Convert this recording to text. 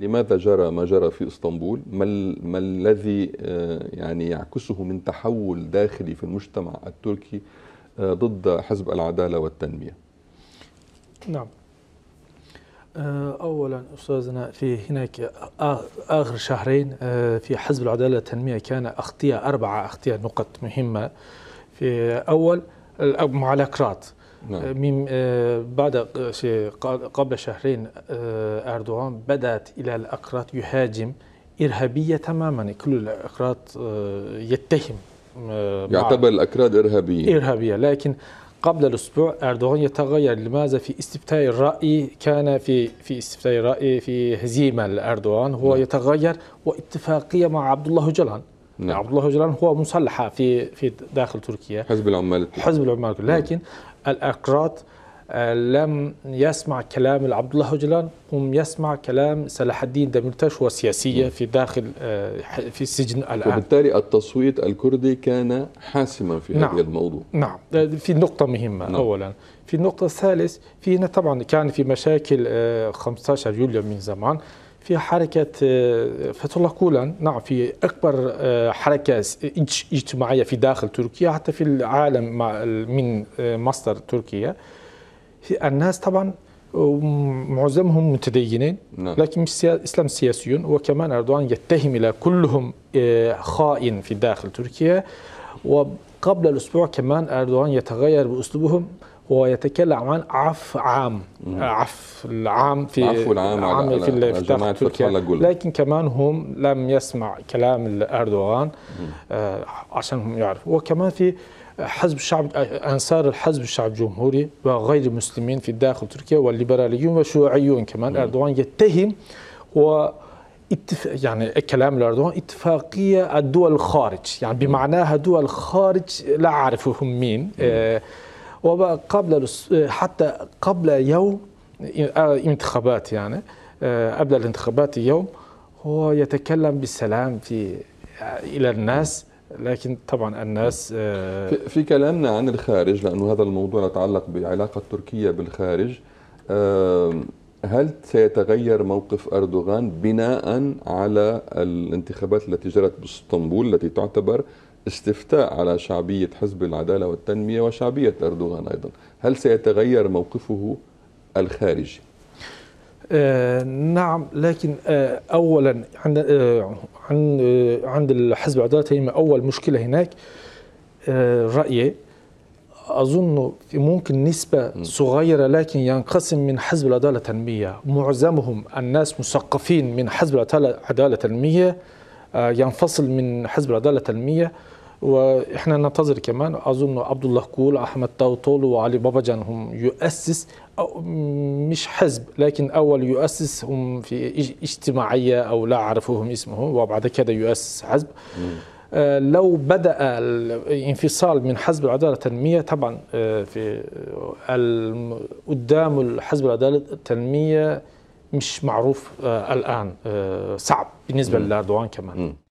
لماذا جرى ما جرى في اسطنبول؟ ما, ما الذي آه، يعني يعكسه من تحول داخلي في المجتمع التركي آه، ضد حزب العداله والتنميه؟ نعم آه، اولا استاذنا في هناك اخر شهرين في حزب العداله والتنميه كان اغطيه اربعه اغطيه نقط مهمه في اول مع الاكراد نعم. آه، آه، بعد قبل شهرين آه، أردوغان بدأت إلى الأقراط يهاجم إرهابية تماما كل الأقراط يتهم يعتبر الأكراد إرهابيين إرهابية لكن قبل الأسبوع أردوغان يتغير لماذا في استفتاء الرأي كان في في استفتاء الرأي في هزيمة لأردوغان هو نعم. يتغير واتفاقية مع عبد الله جلان نعم. عبد الله أوجلان هو مسلحة في في داخل تركيا حزب العمال حزب العمال لكن نعم. الأقراط آه، لم يسمع كلام عبد الله أوجلان هم يسمع كلام صلاح الدين دمرتاش وسياسية نعم. في داخل آه، في السجن الآن وبالتالي التصويت الكردي كان حاسما في نعم. هذا الموضوع نعم آه، في نقطة مهمة نعم. أولا في النقطة الثالث في طبعا كان في مشاكل 15 يوليو من زمان في حركة آه، فتح الله كولان نعم في أكبر آه، حركة اجتماعية في داخل تركيا حتى في العالم من آه، مصدر تركيا الناس طبعا معظمهم متدينين نعم. لكن إسلام سياسيون وكمان أردوان يتهم إلى كلهم خائن في داخل تركيا وقبل الأسبوع كمان أردوان يتغير بأسلوبهم ويتكلم عن عف عام آه، عف العام في عفو العام عام على في على تركيا لكن كمان هم لم يسمع كلام اردوغان آه، عشان هم يعرفوا وكمان في حزب الشعب آه، انصار الحزب الشعب الجمهوري وغير المسلمين في داخل تركيا والليبراليون والشيوعيون كمان مم. اردوغان يتهم و يعني كلام الاردوغان اتفاقيه الدول الخارج يعني بمعناها دول الخارج لا اعرفهم مين مم. وقبل آه، حتى قبل يوم آه، انتخابات يعني آه، قبل الانتخابات يوم هو يتكلم بالسلام في الى الناس لكن طبعا الناس في كلامنا عن الخارج لانه هذا الموضوع يتعلق بعلاقه تركيا بالخارج هل سيتغير موقف أردوغان بناء على الانتخابات التي جرت باسطنبول التي تعتبر استفتاء على شعبية حزب العدالة والتنمية وشعبية أردوغان أيضا هل سيتغير موقفه الخارجي؟ آه نعم لكن آه اولا عند آه عن آه، عند الحزب العداله التامه اول مشكله هناك آه، رايي اظن ممكن نسبه صغيره لكن ينقسم من حزب العداله التنميه معظمهم الناس مثقفين من حزب العداله التنميه آه، ينفصل من حزب العداله التنميه واحنا ننتظر كمان اظن عبد الله كول احمد داوطول وعلي بابا جان هم يؤسس أو مش حزب لكن اول يؤسس هم في اجتماعيه او لا اعرفهم اسمهم وبعد كده يؤسس حزب آه، لو بدا الانفصال من حزب العداله التنميه طبعا آه، في قدام حزب العداله التنميه مش معروف آه، الان آه، صعب بالنسبه لاردوغان كمان